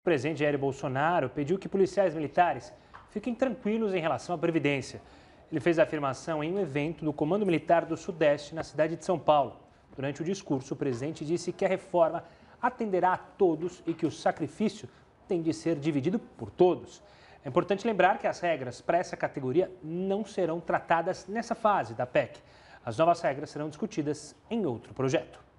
O presidente Jair Bolsonaro pediu que policiais militares fiquem tranquilos em relação à Previdência. Ele fez a afirmação em um evento do Comando Militar do Sudeste, na cidade de São Paulo. Durante o discurso, o presidente disse que a reforma atenderá a todos e que o sacrifício tem de ser dividido por todos. É importante lembrar que as regras para essa categoria não serão tratadas nessa fase da PEC. As novas regras serão discutidas em outro projeto.